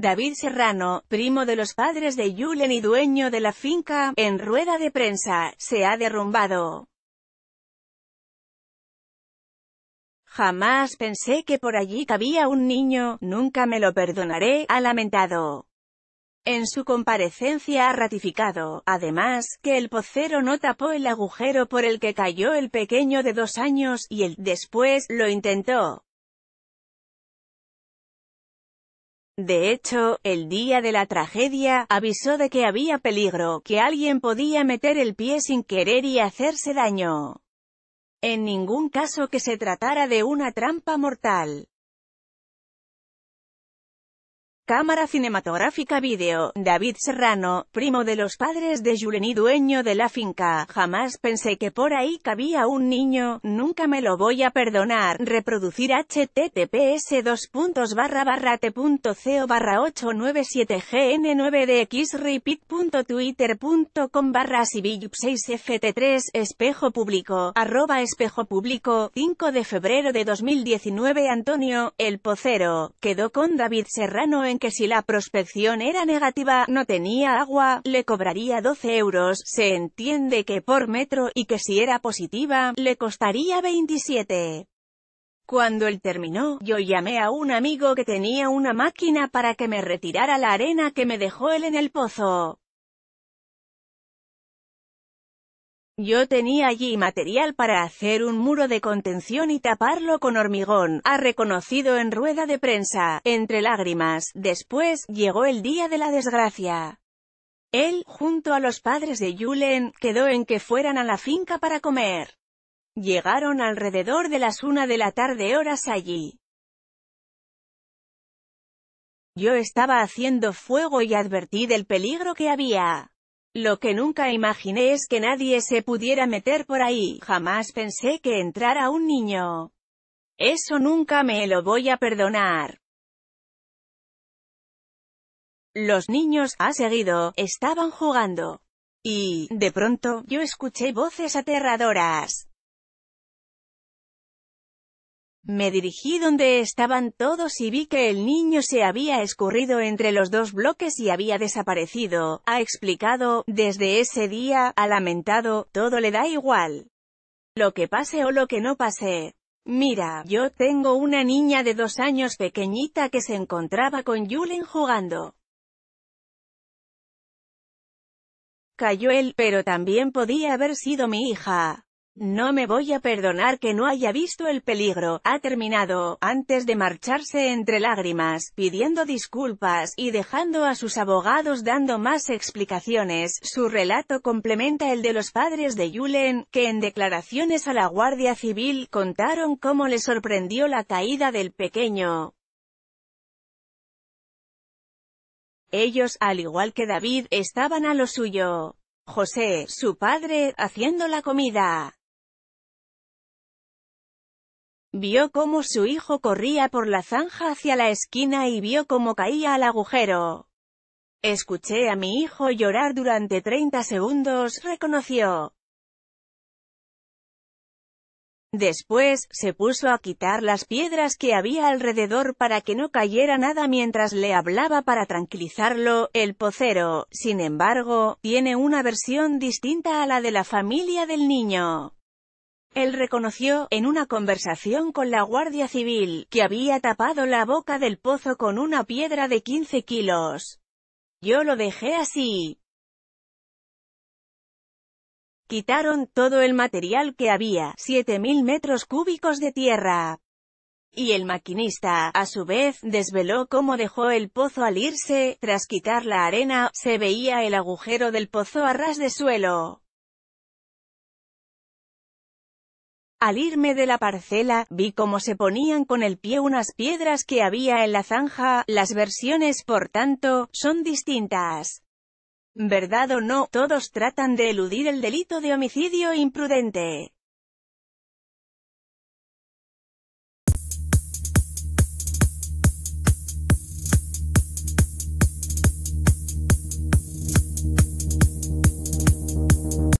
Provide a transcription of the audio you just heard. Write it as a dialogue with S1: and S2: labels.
S1: David Serrano, primo de los padres de Julen y dueño de la finca, en rueda de prensa, se ha derrumbado. Jamás pensé que por allí cabía un niño, nunca me lo perdonaré, ha lamentado. En su comparecencia ha ratificado, además, que el pocero no tapó el agujero por el que cayó el pequeño de dos años, y él, después, lo intentó. De hecho, el día de la tragedia, avisó de que había peligro, que alguien podía meter el pie sin querer y hacerse daño. En ningún caso que se tratara de una trampa mortal. Cámara Cinematográfica Video, David Serrano, primo de los padres de Julen y dueño de la finca. Jamás pensé que por ahí cabía un niño, nunca me lo voy a perdonar. Reproducir https 2 t.co 897 gn 9 dxrepeat.twitter.com barra 6 ft 3 espejo público, arroba espejo público, 5 de febrero de 2019 Antonio, el pocero, quedó con David Serrano en que si la prospección era negativa, no tenía agua, le cobraría 12 euros, se entiende que por metro, y que si era positiva, le costaría 27. Cuando él terminó, yo llamé a un amigo que tenía una máquina para que me retirara la arena que me dejó él en el pozo. Yo tenía allí material para hacer un muro de contención y taparlo con hormigón, ha reconocido en rueda de prensa, entre lágrimas. Después, llegó el día de la desgracia. Él, junto a los padres de Julen, quedó en que fueran a la finca para comer. Llegaron alrededor de las una de la tarde horas allí. Yo estaba haciendo fuego y advertí del peligro que había. Lo que nunca imaginé es que nadie se pudiera meter por ahí, jamás pensé que entrara un niño. Eso nunca me lo voy a perdonar. Los niños, ha seguido, estaban jugando. Y, de pronto, yo escuché voces aterradoras. Me dirigí donde estaban todos y vi que el niño se había escurrido entre los dos bloques y había desaparecido, ha explicado, desde ese día, ha lamentado, todo le da igual. Lo que pase o lo que no pase. Mira, yo tengo una niña de dos años pequeñita que se encontraba con Julen jugando. Cayó él, pero también podía haber sido mi hija. No me voy a perdonar que no haya visto el peligro, ha terminado, antes de marcharse entre lágrimas, pidiendo disculpas, y dejando a sus abogados dando más explicaciones. Su relato complementa el de los padres de Yulen, que en declaraciones a la Guardia Civil contaron cómo le sorprendió la caída del pequeño, Ellos, al igual que David, estaban a lo suyo. José, su padre, haciendo la comida. Vio cómo su hijo corría por la zanja hacia la esquina y vio cómo caía al agujero. Escuché a mi hijo llorar durante 30 segundos, reconoció. Después, se puso a quitar las piedras que había alrededor para que no cayera nada mientras le hablaba para tranquilizarlo, el pocero, sin embargo, tiene una versión distinta a la de la familia del niño. Él reconoció, en una conversación con la Guardia Civil, que había tapado la boca del pozo con una piedra de 15 kilos. Yo lo dejé así. Quitaron todo el material que había, 7.000 metros cúbicos de tierra. Y el maquinista, a su vez, desveló cómo dejó el pozo al irse, tras quitar la arena, se veía el agujero del pozo a ras de suelo. Al irme de la parcela, vi cómo se ponían con el pie unas piedras que había en la zanja, las versiones por tanto, son distintas. Verdad o no, todos tratan de eludir el delito de homicidio imprudente.